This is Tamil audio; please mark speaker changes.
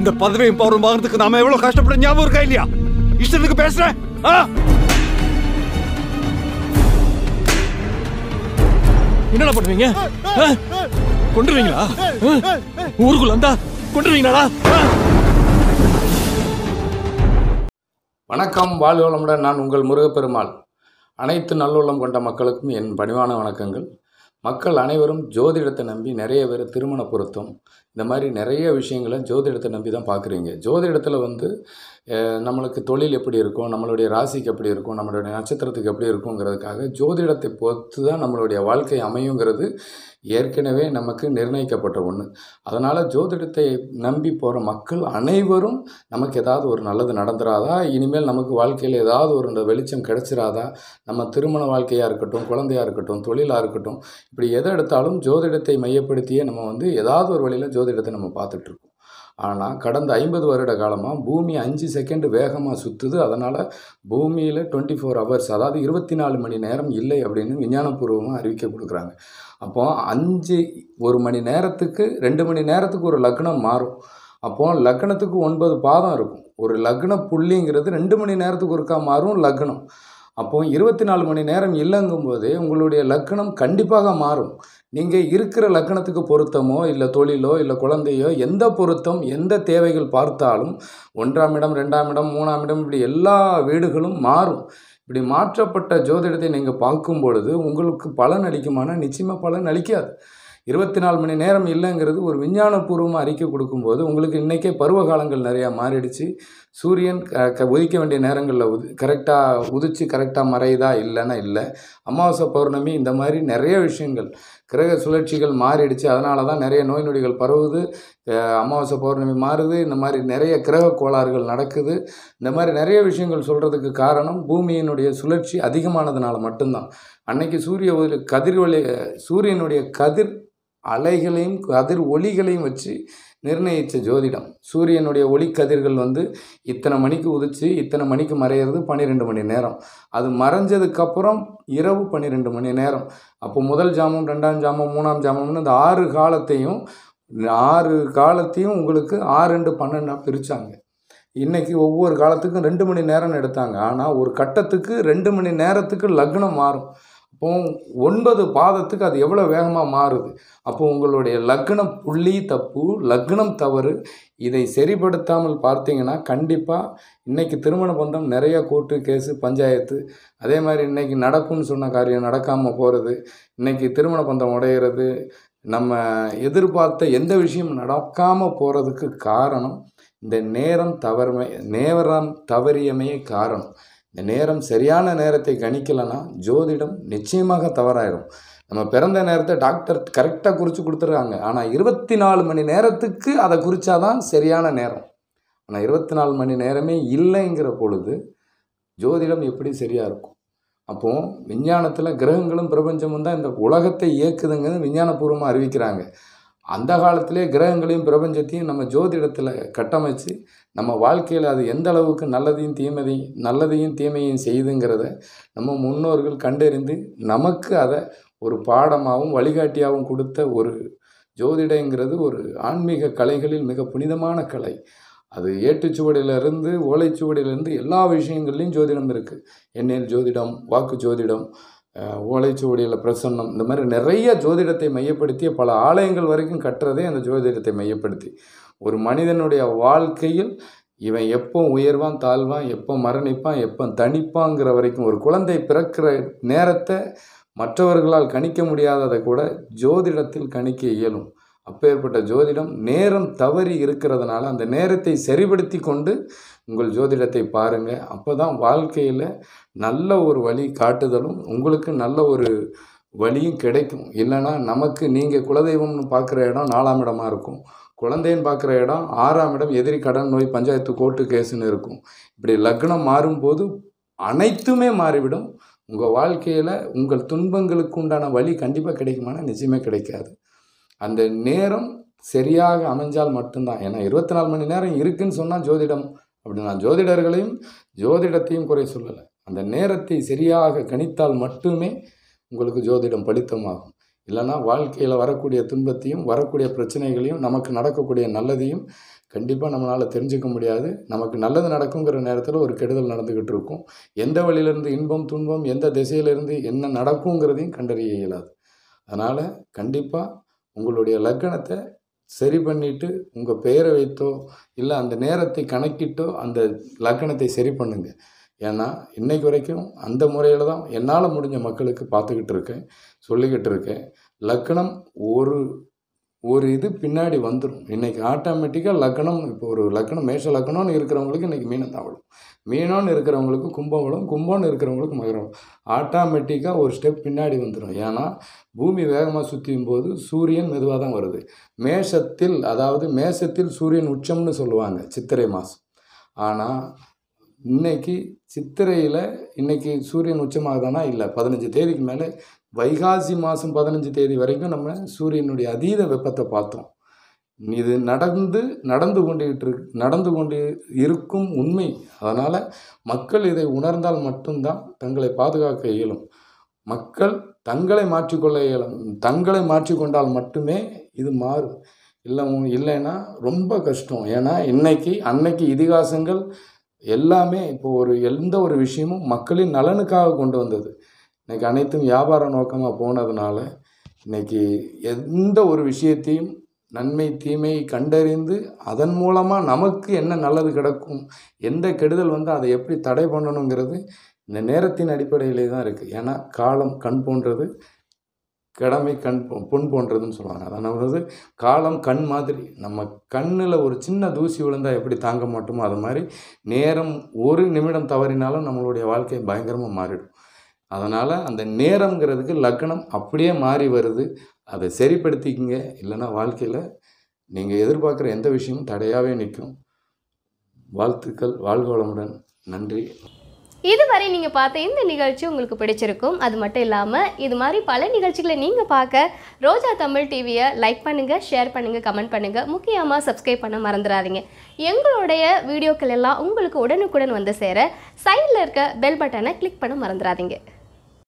Speaker 1: இந்த பதவியும் பவரும் வாங்குறதுக்கு நாம எவ்வளவு கஷ்டப்பட ஞாபகம் இருக்கா இல்லையா இஷ்டத்துக்கு பேசுறேன் ஆ என்னடா பண்ணுவீங்க கொண்டுருவீங்களா ஊருக்குள்ள வந்தா கொண்டுருவீங்களா வணக்கம் வாழ்வளமுடன் நான் உங்கள் முருகப்பெருமாள் அனைத்து நல்லுள்ளம் கொண்ட மக்களுக்கும் என் பணிவான வணக்கங்கள் மக்கள் அனைவரும் ஜோதிடத்தை நம்பி நிறைய பேர் திருமண பொருத்தம் இந்த மாதிரி நிறைய விஷயங்களை ஜோதிடத்தை நம்பி தான் பார்க்குறீங்க ஜோதிடத்தில் வந்து நம்மளுக்கு தொழில் எப்படி இருக்கும் நம்மளுடைய ராசிக்கு எப்படி இருக்கும் நம்மளுடைய நட்சத்திரத்துக்கு எப்படி இருக்குங்கிறதுக்காக ஜோதிடத்தை பொறுத்து தான் நம்மளுடைய வாழ்க்கை அமையுங்கிறது ஏற்கனவே நமக்கு நிர்ணயிக்கப்பட்ட ஒன்று அதனால் ஜோதிடத்தை நம்பி போகிற மக்கள் அனைவரும் நமக்கு ஏதாவது ஒரு நல்லது நடந்துராதா இனிமேல் நமக்கு வாழ்க்கையில் ஏதாவது ஒரு வெளிச்சம் கிடச்சிராதா நம்ம திருமண வாழ்க்கையாக இருக்கட்டும் குழந்தையாக இருக்கட்டும் தொழிலாக இருக்கட்டும் இப்படி எதை எடுத்தாலும் ஜோதிடத்தை மையப்படுத்தியே நம்ம வந்து ஏதாவது ஒரு வழியில் ஜோதிடத்தை நம்ம பார்த்துட்ருக்கோம் ஆனால் கடந்த ஐம்பது வருட காலமாக பூமி அஞ்சு செகண்டு வேகமாக சுற்றுது அதனால் பூமியில் டுவெண்ட்டி ஃபோர் ஹவர்ஸ் அதாவது இருபத்தி நாலு மணி நேரம் இல்லை அப்படின்னு விஞ்ஞானபூர்வமாக அறிவிக்க கொடுக்குறாங்க அப்போ அஞ்சு ஒரு மணி நேரத்துக்கு ரெண்டு மணி நேரத்துக்கு ஒரு லக்னம் மாறும் அப்போது லக்னத்துக்கு ஒன்பது பாதம் இருக்கும் ஒரு லக்ன புள்ளிங்கிறது ரெண்டு மணி நேரத்துக்கு ஒருக்கா மாறும் லக்னம் அப்போது இருபத்தி நாலு மணி நேரம் இல்லைங்கும்போது உங்களுடைய லக்னம் கண்டிப்பாக மாறும் நீங்கள் இருக்கிற லக்கணத்துக்கு பொருத்தமோ இல்லை தொழிலோ இல்லை குழந்தையோ எந்த பொருத்தம் எந்த தேவைகள் பார்த்தாலும் ஒன்றாம் இடம் ரெண்டாம் இடம் மூணாம் இடம் இப்படி எல்லா வீடுகளும் மாறும் இப்படி மாற்றப்பட்ட ஜோதிடத்தை நீங்கள் பார்க்கும் பொழுது உங்களுக்கு பலன் அளிக்குமானால் நிச்சயமாக பலன் அளிக்காது இருபத்தி நாலு மணி நேரம் இல்லைங்கிறது ஒரு விஞ்ஞானபூர்வமாக அறிக்கை கொடுக்கும்போது உங்களுக்கு இன்றைக்கே பருவ காலங்கள் நிறையா மாறிடுச்சு சூரியன் க உதிக்க வேண்டிய நேரங்களில் உது கரெக்டாக உதிச்சு கரெக்டாக மறையுதா இல்லைன்னா இல்லை அமாவாசை பௌர்ணமி இந்த மாதிரி நிறைய விஷயங்கள் கிரக சுழற்சிகள் மாறிடுச்சு அதனால தான் நிறைய நோய் நொடிகள் பரவுது அமாவாசை பௌர்ணமி மாறுது இந்த மாதிரி நிறைய கிரக கோளாறுகள் நடக்குது இந்த மாதிரி நிறைய விஷயங்கள் சொல்கிறதுக்கு காரணம் பூமியினுடைய சுழற்சி அதிகமானதுனால மட்டும்தான் அன்னைக்கு சூரிய ஒளி கதிர் ஒளி சூரியனுடைய கதிர் அலைகளையும் கதிர் ஒளிகளையும் வச்சு நிர்ணயித்த ஜோதிடம் சூரியனுடைய ஒளி கதிர்கள் வந்து இத்தனை மணிக்கு உதிச்சு இத்தனை மணிக்கு மறையிறது பன்னிரெண்டு மணி நேரம் அது மறைஞ்சதுக்கப்புறம் இரவு பன்னிரெண்டு மணி நேரம் அப்போ முதல் ஜாமம் ரெண்டாம் ஜாமம் மூணாம் ஜாமம்னு இந்த ஆறு காலத்தையும் ஆறு காலத்தையும் உங்களுக்கு ஆறு ரெண்டு பன்னெண்டாக பிரித்தாங்க இன்றைக்கி ஒவ்வொரு காலத்துக்கும் ரெண்டு மணி நேரம்னு எடுத்தாங்க ஆனால் ஒரு கட்டத்துக்கு ரெண்டு மணி நேரத்துக்கு லக்னம் மாறும் இப்போ ஒன்பது பாதத்துக்கு அது எவ்வளோ வேகமாக மாறுது அப்போ உங்களுடைய லக்னம் புள்ளி தப்பு லக்னம் தவறு இதை சரிப்படுத்தாமல் பார்த்தீங்கன்னா கண்டிப்பாக இன்றைக்கி திருமண பந்தம் நிறைய கோர்ட்டு கேஸு பஞ்சாயத்து அதே மாதிரி இன்றைக்கி நடக்கும்னு சொன்ன காரியம் நடக்காமல் போகிறது இன்றைக்கி திருமண பந்தம் உடையிறது நம்ம எதிர்பார்த்த எந்த விஷயம் நடக்காமல் போகிறதுக்கு காரணம் இந்த நேரம் தவறுமை நேரம் தவறியமையே காரணம் இந்த நேரம் சரியான நேரத்தை கணிக்கலைன்னா ஜோதிடம் நிச்சயமாக தவறாயிடும் நம்ம பிறந்த நேரத்தை டாக்டர் கரெக்டாக குறித்து கொடுத்துருக்காங்க ஆனால் இருபத்தி நாலு மணி நேரத்துக்கு அதை குறித்தாதான் சரியான நேரம் ஆனால் இருபத்தி நாலு மணி நேரமே இல்லைங்கிற பொழுது ஜோதிடம் எப்படி சரியாக இருக்கும் அப்போது விஞ்ஞானத்தில் கிரகங்களும் பிரபஞ்சமும் தான் இந்த உலகத்தை இயக்குதுங்கிறது விஞ்ஞானபூர்வமாக அறிவிக்கிறாங்க அந்த காலத்திலே கிரகங்களையும் பிரபஞ்சத்தையும் நம்ம ஜோதிடத்தில் கட்டமைச்சு நம்ம வாழ்க்கையில் அது எந்த அளவுக்கு நல்லதையும் தீமதையும் நல்லதையும் தீமையும் செய்துங்கிறத நம்ம முன்னோர்கள் கண்டறிந்து நமக்கு அதை ஒரு பாடமாகவும் வழிகாட்டியாகவும் கொடுத்த ஒரு ஜோதிடங்கிறது ஒரு ஆன்மீக கலைகளில் மிக புனிதமான கலை அது ஏட்டுச்சுவடியிலிருந்து ஓலைச்சுவடியிலிருந்து எல்லா விஷயங்கள்லையும் ஜோதிடம் இருக்குது எண்ணெயில் ஜோதிடம் வாக்கு ஜோதிடம் ஓலைச்சுவடியில் பிரசன்னம் இந்த மாதிரி நிறைய ஜோதிடத்தை மையப்படுத்திய பல ஆலயங்கள் வரைக்கும் கட்டுறதே அந்த ஜோதிடத்தை மையப்படுத்தி ஒரு மனிதனுடைய வாழ்க்கையில் இவன் எப்போ உயர்வான் தாழ்வான் எப்போ மரணிப்பான் எப்போ தனிப்பாங்கிற வரைக்கும் ஒரு குழந்தை பிறக்கிற நேரத்தை மற்றவர்களால் கணிக்க முடியாததை கூட ஜோதிடத்தில் கணிக்க இயலும் அப்பேற்பட்ட ஜோதிடம் நேரம் தவறி இருக்கிறதுனால அந்த நேரத்தை சரிபடுத்தி கொண்டு உங்கள் ஜோதிடத்தை பாருங்கள் அப்போ தான் வாழ்க்கையில் நல்ல ஒரு வழி காட்டுதலும் உங்களுக்கு நல்ல ஒரு வழியும் கிடைக்கும் இல்லைன்னா நமக்கு நீங்கள் குலதெய்வம்னு பார்க்குற இடம் நாலாம் இடமாக இருக்கும் குழந்தைன்னு பார்க்குற இடம் ஆறாம் இடம் எதிரி கடன் நோய் பஞ்சாயத்து கோர்ட்டு கேஸுன்னு இருக்கும் இப்படி லக்னம் மாறும்போது அனைத்துமே மாறிவிடும் உங்கள் வாழ்க்கையில் உங்கள் துன்பங்களுக்கு உண்டான வழி கண்டிப்பாக கிடைக்குமானா நிஜமே கிடைக்காது அந்த நேரம் சரியாக அமைஞ்சால் மட்டும்தான் ஏன்னா இருபத்தி நாலு மணி நேரம் இருக்குன்னு சொன்னால் ஜோதிடம் அப்படி நான் ஜோதிடர்களையும் ஜோதிடத்தையும் குறை சொல்லலை அந்த நேரத்தை சரியாக கணித்தால் மட்டுமே உங்களுக்கு ஜோதிடம் படித்தமாகும் இல்லைன்னா வாழ்க்கையில் வரக்கூடிய துன்பத்தையும் வரக்கூடிய பிரச்சனைகளையும் நமக்கு நடக்கக்கூடிய நல்லதையும் கண்டிப்பாக நம்மளால் தெரிஞ்சுக்க முடியாது நமக்கு நல்லது நடக்குங்கிற நேரத்தில் ஒரு கெடுதல் நடந்துக்கிட்டு இருக்கும் எந்த வழியிலேருந்து இன்பம் துன்பம் எந்த திசையிலிருந்து என்ன நடக்குங்கிறதையும் கண்டறிய இயலாது அதனால் கண்டிப்பாக உங்களுடைய லக்கணத்தை சரி பண்ணிவிட்டு உங்கள் பெயரை வைத்தோ இல்லை அந்த நேரத்தை கணக்கிட்டோ அந்த லக்கணத்தை சரி பண்ணுங்கள் ஏன்னா இன்னைக்கு வரைக்கும் அந்த முறையில் தான் என்னால் முடிஞ்ச மக்களுக்கு பார்த்துக்கிட்டு இருக்கேன் சொல்லிக்கிட்டு இருக்கேன் லக்கணம் ஒரு ஒரு இது பின்னாடி வந்துடும் இன்றைக்கி ஆட்டோமேட்டிக்காக லக்னம் இப்போ ஒரு லக்னம் மேஷ லக்னம்னு இருக்கிறவங்களுக்கு இன்றைக்கி மீனத்தாவலும் மீனம்னு இருக்கிறவங்களுக்கு கும்பவளம் கும்பம்னு இருக்கிறவங்களுக்கு மகரம் ஆட்டோமேட்டிக்காக ஒரு ஸ்டெப் பின்னாடி வந்துடும் ஏன்னா பூமி வேகமாக சுற்றியும் போது சூரியன் மெதுவாக தான் வருது மேஷத்தில் அதாவது மேஷத்தில் சூரியன் உச்சம்னு சொல்லுவாங்க சித்திரை மாதம் ஆனால் இன்னைக்கு சித்திரையில் இன்றைக்கி சூரியன் தானா இல்லை பதினஞ்சு தேதிக்கு மேலே வைகாசி மாதம் பதினஞ்சு தேதி வரைக்கும் நம்ம சூரியனுடைய அதீத வெப்பத்தை பார்த்தோம் இது நடந்து நடந்து கொண்டு நடந்து கொண்டு இருக்கும் உண்மை அதனால் மக்கள் இதை உணர்ந்தால் மட்டும்தான் தங்களை பாதுகாக்க இயலும் மக்கள் தங்களை மாற்றிக்கொள்ள இயலும் தங்களை மாற்றிக்கொண்டால் மட்டுமே இது மாறும் இல்லை இல்லைன்னா ரொம்ப கஷ்டம் ஏன்னா இன்னைக்கு அன்னைக்கு இதிகாசங்கள் எல்லாமே இப்போ ஒரு எந்த ஒரு விஷயமும் மக்களின் நலனுக்காக கொண்டு வந்தது இன்றைக்கி அனைத்தும் வியாபார நோக்கமாக போனதுனால இன்றைக்கி எந்த ஒரு விஷயத்தையும் நன்மை தீமை கண்டறிந்து அதன் மூலமாக நமக்கு என்ன நல்லது கிடக்கும் எந்த கெடுதல் வந்து அதை எப்படி தடை பண்ணணுங்கிறது இந்த நேரத்தின் அடிப்படையிலே தான் இருக்குது ஏன்னா காலம் கண் போன்றது கடமை கண் பொன் போன்றதுன்னு சொல்லுவாங்க அதாவது காலம் கண் மாதிரி நம்ம கண்ணில் ஒரு சின்ன தூசி விழுந்தால் எப்படி தாங்க மாட்டோமோ அது மாதிரி நேரம் ஒரு நிமிடம் தவறினாலும் நம்மளுடைய வாழ்க்கை பயங்கரமாக மாறிடும் அதனால் அந்த நேரங்கிறதுக்கு லக்கணம் அப்படியே மாறி வருது அதை சரிப்படுத்திக்கிங்க இல்லைன்னா வாழ்க்கையில் நீங்கள் எதிர்பார்க்குற எந்த விஷயமும் தடையாகவே நிற்கும் வாழ்த்துக்கள் வாழ்கோளமுடன் நன்றி இதுவரை நீங்கள் பார்த்த இந்த நிகழ்ச்சி உங்களுக்கு பிடிச்சிருக்கும் அது மட்டும் இல்லாமல் இது மாதிரி பல நிகழ்ச்சிகளை நீங்கள் பார்க்க ரோஜா தமிழ் டிவியை லைக் பண்ணுங்கள் ஷேர் பண்ணுங்கள் கமெண்ட் பண்ணுங்கள் முக்கியமாக சப்ஸ்கிரைப் பண்ண மறந்துடாதீங்க எங்களுடைய வீடியோக்கள் எல்லாம் உங்களுக்கு உடனுக்குடன் வந்து சேர சைடில் இருக்க பெல் பட்டனை கிளிக் பண்ண மறந்துடாதீங்க